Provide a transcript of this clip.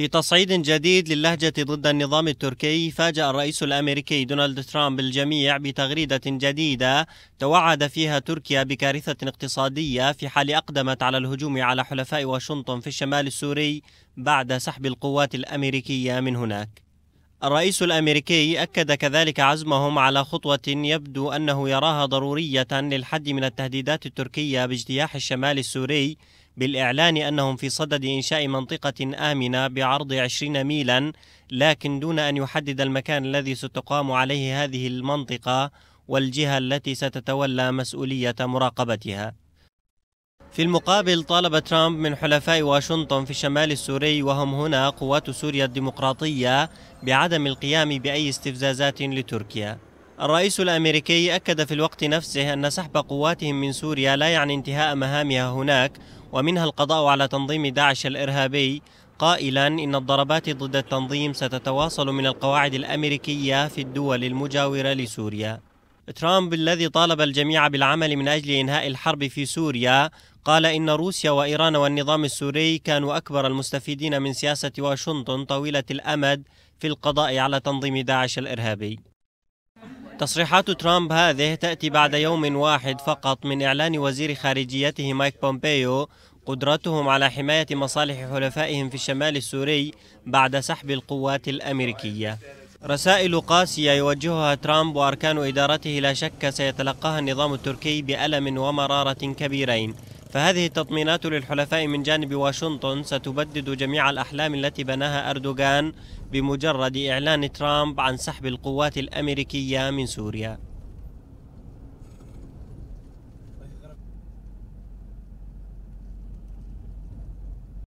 في تصعيد جديد للهجة ضد النظام التركي فاجأ الرئيس الأمريكي دونالد ترامب الجميع بتغريدة جديدة توعد فيها تركيا بكارثة اقتصادية في حال أقدمت على الهجوم على حلفاء واشنطن في الشمال السوري بعد سحب القوات الأمريكية من هناك الرئيس الامريكي اكد كذلك عزمهم على خطوه يبدو انه يراها ضروريه للحد من التهديدات التركيه باجتياح الشمال السوري بالإعلان أنهم في صدد إنشاء منطقة آمنة بعرض 20 ميلا لكن دون أن يحدد المكان الذي ستقام عليه هذه المنطقة والجهة التي ستتولى مسؤولية مراقبتها في المقابل طالب ترامب من حلفاء واشنطن في الشمال السوري وهم هنا قوات سوريا الديمقراطية بعدم القيام بأي استفزازات لتركيا الرئيس الأمريكي أكد في الوقت نفسه أن سحب قواتهم من سوريا لا يعني انتهاء مهامها هناك ومنها القضاء على تنظيم داعش الإرهابي قائلا إن الضربات ضد التنظيم ستتواصل من القواعد الأمريكية في الدول المجاورة لسوريا ترامب الذي طالب الجميع بالعمل من أجل إنهاء الحرب في سوريا قال إن روسيا وإيران والنظام السوري كانوا أكبر المستفيدين من سياسة واشنطن طويلة الأمد في القضاء على تنظيم داعش الإرهابي تصريحات ترامب هذه تأتي بعد يوم واحد فقط من إعلان وزير خارجيته مايك بومبيو قدرتهم على حماية مصالح حلفائهم في الشمال السوري بعد سحب القوات الأمريكية رسائل قاسية يوجهها ترامب وأركان إدارته لا شك سيتلقاها النظام التركي بألم ومرارة كبيرين فهذه التطمينات للحلفاء من جانب واشنطن ستبدد جميع الأحلام التي بناها أردوغان بمجرد إعلان ترامب عن سحب القوات الأمريكية من سوريا